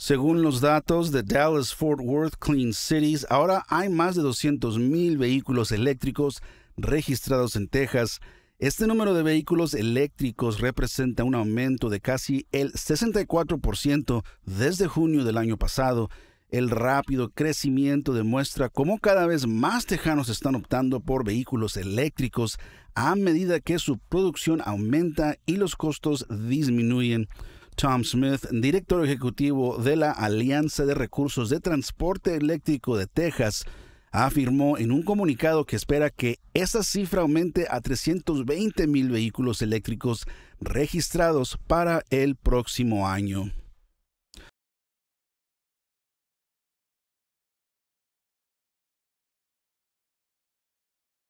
Según los datos de Dallas Fort Worth Clean Cities, ahora hay más de 200.000 vehículos eléctricos registrados en Texas. Este número de vehículos eléctricos representa un aumento de casi el 64% desde junio del año pasado. El rápido crecimiento demuestra cómo cada vez más tejanos están optando por vehículos eléctricos a medida que su producción aumenta y los costos disminuyen. Tom Smith, director ejecutivo de la Alianza de Recursos de Transporte Eléctrico de Texas, afirmó en un comunicado que espera que esa cifra aumente a 320 mil vehículos eléctricos registrados para el próximo año.